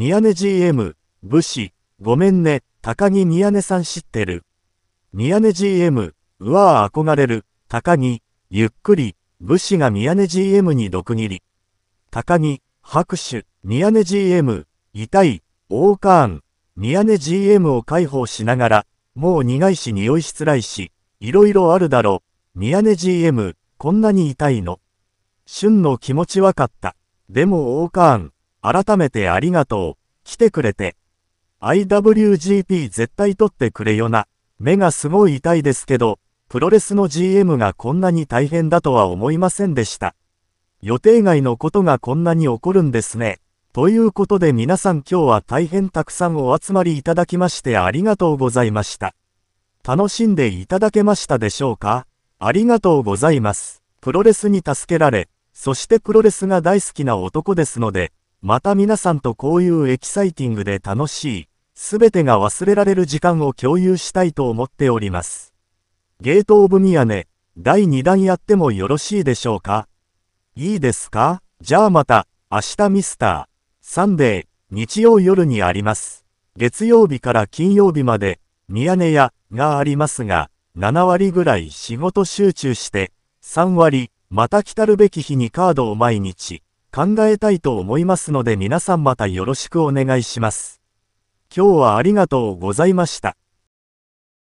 宮根 GM、武士、ごめんね、高木宮根さん知ってる。宮根 GM、うわぁ憧れる、高木、ゆっくり、武士が宮根 GM に毒斬り。高木、拍手、宮根 GM、痛い、ーカー冠、宮根 GM を解放しながら、もう苦いし匂いしつらいし、いろいろあるだろう。宮根 GM、こんなに痛いの。旬の気持ちわかった。でも王冠、改めてありがとう。来てくれて。IWGP 絶対取ってくれよな。目がすごい痛いですけど、プロレスの GM がこんなに大変だとは思いませんでした。予定外のことがこんなに起こるんですね。ということで皆さん今日は大変たくさんお集まりいただきましてありがとうございました。楽しんでいただけましたでしょうかありがとうございます。プロレスに助けられ、そしてプロレスが大好きな男ですので、また皆さんとこういうエキサイティングで楽しい、すべてが忘れられる時間を共有したいと思っております。ゲートオブミヤネ、第2弾やってもよろしいでしょうかいいですかじゃあまた、明日ミスター、サンデー、日曜夜にあります。月曜日から金曜日まで、ミヤネ屋がありますが、7割ぐらい仕事集中して、3割、また来たるべき日にカードを毎日。考えたいと思いますので皆さんまたよろしくお願いします。今日はありがとうございました。